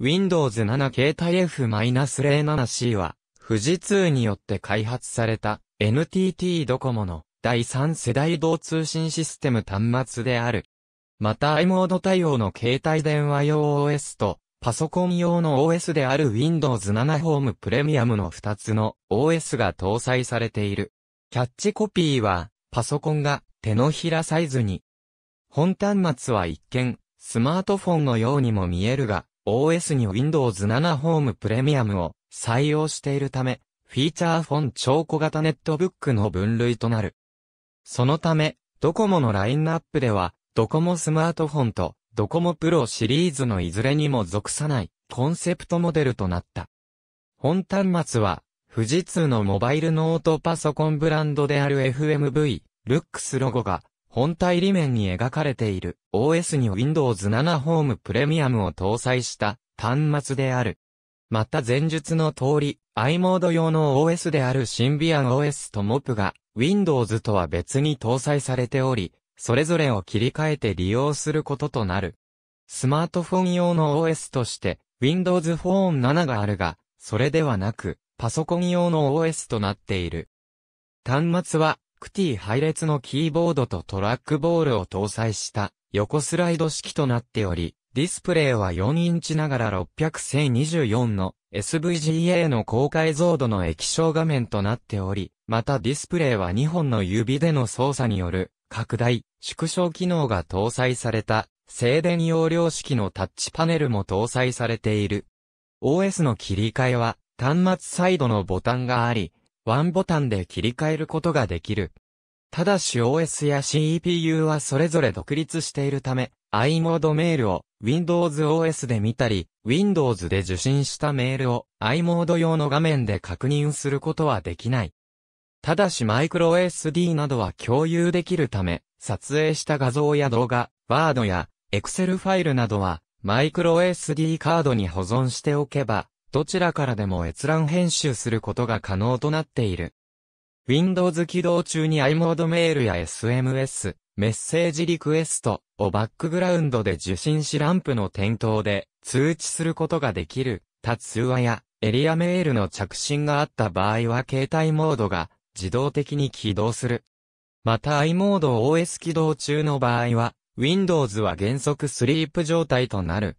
Windows 7携帯 F-07C は、富士通によって開発された NTT ドコモの第3世代同通信システム端末である。また i モード対応の携帯電話用 OS とパソコン用の OS である Windows 7ホームプレミアムの2つの OS が搭載されている。キャッチコピーはパソコンが手のひらサイズに。本端末は一見スマートフォンのようにも見えるが、OS に Windows 7 Home Premium を採用しているため、フィーチャーフォン超小型ネットブックの分類となる。そのため、ドコモのラインナップでは、ドコモスマートフォンとドコモプロシリーズのいずれにも属さないコンセプトモデルとなった。本端末は、富士通のモバイルノートパソコンブランドである FMV、ルックスロゴが本体裏面に描かれている OS に Windows 7ホームプレミアムを搭載した端末である。また前述の通り、i モード用の OS であるシンビアン OS と MOP が Windows とは別に搭載されており、それぞれを切り替えて利用することとなる。スマートフォン用の OS として Windows Phone 7があるが、それではなく、パソコン用の OS となっている。端末はクティ配列のキーボードとトラックボールを搭載した横スライド式となっており、ディスプレイは4インチながら6 0 0 0 2 4の SVGA の高解像度の液晶画面となっており、またディスプレイは2本の指での操作による拡大、縮小機能が搭載された静電容量式のタッチパネルも搭載されている。OS の切り替えは端末サイドのボタンがあり、ワンボタンで切り替えることができる。ただし OS や CPU はそれぞれ独立しているため、i モードメールを Windows OS で見たり、Windows で受信したメールを i モード用の画面で確認することはできない。ただし microSD などは共有できるため、撮影した画像や動画、Word や Excel ファイルなどは microSD カードに保存しておけば、どちらからでも閲覧編集することが可能となっている。Windows 起動中に i モードメールや SMS、メッセージリクエストをバックグラウンドで受信しランプの点灯で通知することができる、他通話やエリアメールの着信があった場合は携帯モードが自動的に起動する。また i モード OS 起動中の場合は、Windows は原則スリープ状態となる。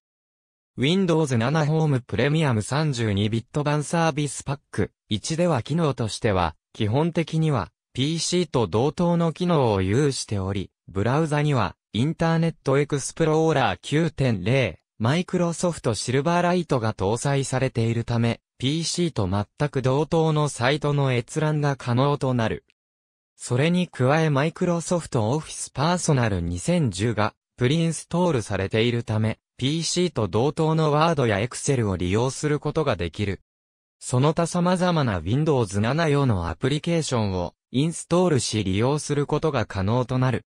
Windows 7 Home Premium 32ビット版サービスパック1では機能としては、基本的には PC と同等の機能を有しており、ブラウザにはインターネットエクスプローラー9.0、マイクロソフトシルバーライトが搭載されているため、PC と全く同等のサイトの閲覧が可能となる。それに加えマイクロソフトオフィスパーソナル2010がプリインストールされているため、PC と同等の Word や Excel を利用することができる。その他様々な Windows 7用のアプリケーションをインストールし利用することが可能となる。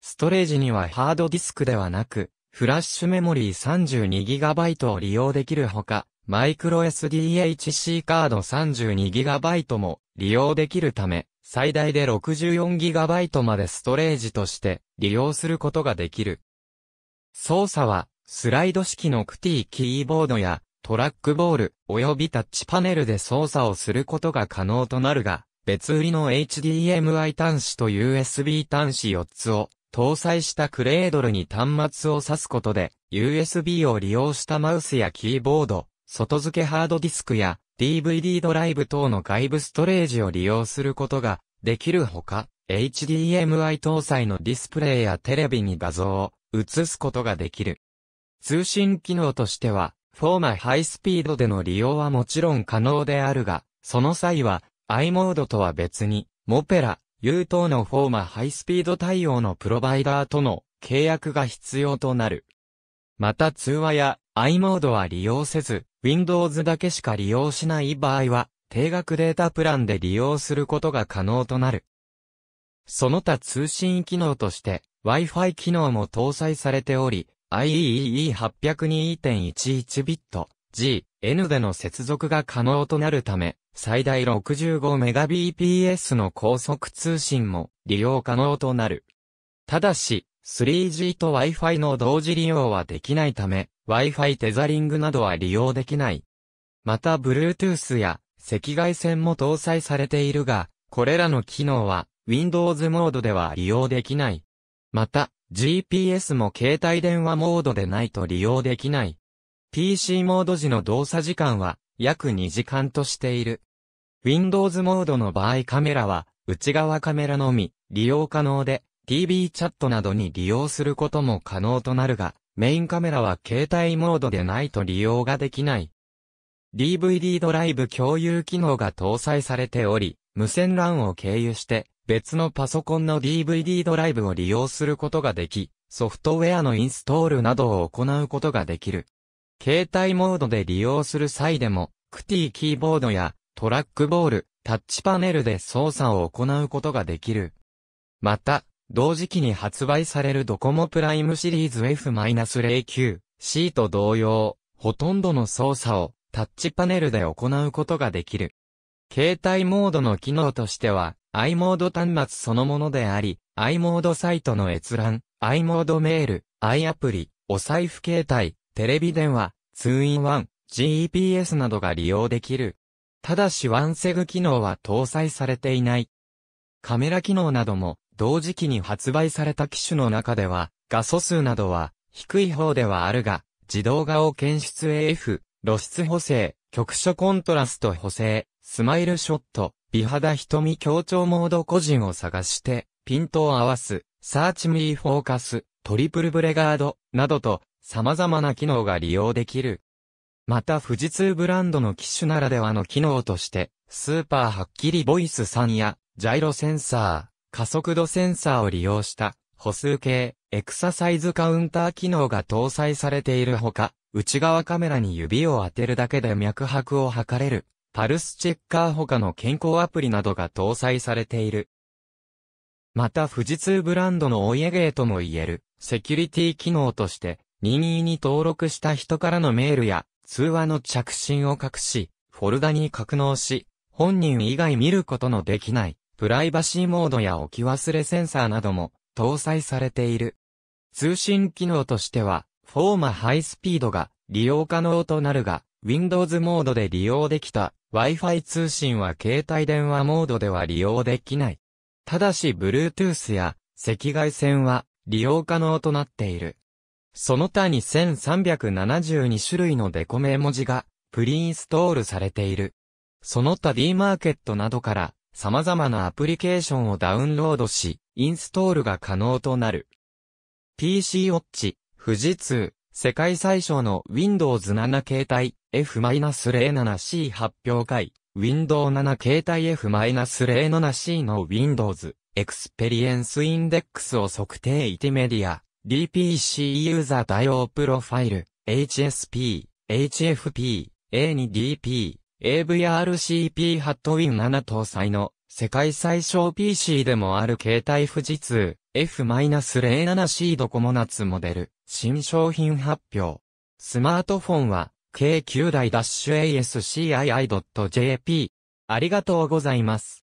ストレージにはハードディスクではなく、フラッシュメモリー 32GB を利用できるほか、マイクロ SDHC カード 32GB も利用できるため、最大で 64GB までストレージとして利用することができる。操作はスライド式のクティキーボードやトラックボール及びタッチパネルで操作をすることが可能となるが、別売りの HDMI 端子と USB 端子4つを搭載したクレードルに端末を挿すことで、USB を利用したマウスやキーボード、外付けハードディスクや DVD ドライブ等の外部ストレージを利用することができるほか、HDMI 搭載のディスプレイやテレビに画像を映すことができる。通信機能としては、フォーマハイスピードでの利用はもちろん可能であるが、その際は、i モードとは別に、モペラ、U 等のフォーマハイスピード対応のプロバイダーとの契約が必要となる。また通話や i モードは利用せず、Windows だけしか利用しない場合は、定額データプランで利用することが可能となる。その他通信機能として、Wi-Fi 機能も搭載されており、IEEE802.11 b i t G、N での接続が可能となるため、最大 65Mbps の高速通信も利用可能となる。ただし、3G と Wi-Fi の同時利用はできないため、Wi-Fi テザリングなどは利用できない。また、Bluetooth や赤外線も搭載されているが、これらの機能は Windows モードでは利用できない。また、GPS も携帯電話モードでないと利用できない。PC モード時の動作時間は約2時間としている。Windows モードの場合カメラは内側カメラのみ利用可能で TV チャットなどに利用することも可能となるがメインカメラは携帯モードでないと利用ができない。DVD ドライブ共有機能が搭載されており無線 LAN を経由して別のパソコンの DVD ドライブを利用することができ、ソフトウェアのインストールなどを行うことができる。携帯モードで利用する際でも、クティキーボードやトラックボール、タッチパネルで操作を行うことができる。また、同時期に発売されるドコモプライムシリーズ F-09、C と同様、ほとんどの操作をタッチパネルで行うことができる。携帯モードの機能としては、i モード端末そのものであり、i モードサイトの閲覧、i モードメール、i アプリ、お財布携帯、テレビ電話、2-in-1、GPS などが利用できる。ただしワンセグ機能は搭載されていない。カメラ機能なども同時期に発売された機種の中では、画素数などは低い方ではあるが、自動画を検出 AF、露出補正、局所コントラスト補正、スマイルショット、美肌瞳強調モード個人を探して、ピントを合わす、サーチミーフォーカス、トリプルブレガード、などと、様々な機能が利用できる。また富士通ブランドの機種ならではの機能として、スーパーはっきりボイス3や、ジャイロセンサー、加速度センサーを利用した、歩数計、エクササイズカウンター機能が搭載されているほか、内側カメラに指を当てるだけで脈拍を測れる、パルスチェッカー他の健康アプリなどが搭載されている。また富士通ブランドのお家芸とも言える、セキュリティ機能として、任意に登録した人からのメールや、通話の着信を隠し、フォルダに格納し、本人以外見ることのできない、プライバシーモードや置き忘れセンサーなども、搭載されている。通信機能としては、フォーマハイスピードが利用可能となるが、Windows モードで利用できた Wi-Fi 通信は携帯電話モードでは利用できない。ただし Bluetooth や赤外線は利用可能となっている。その他に1372種類のデコメ文字がプリインストールされている。その他 D マーケットなどから様々なアプリケーションをダウンロードし、インストールが可能となる。PC ウォッチ、富士通、世界最小の Windows 7形態 F-07C 発表会、Windows 7形態 F-07C の Windows Experience Index を測定イテメディア、DPC ユーザー対応プロファイル、HSP、HFP、A2DP、AVRCP ハットウィン7搭載の世界最小 PC でもある携帯富士通 F-07C ドコモナツモデル新商品発表。スマートフォンは計9台 -ascii.jp。ありがとうございます。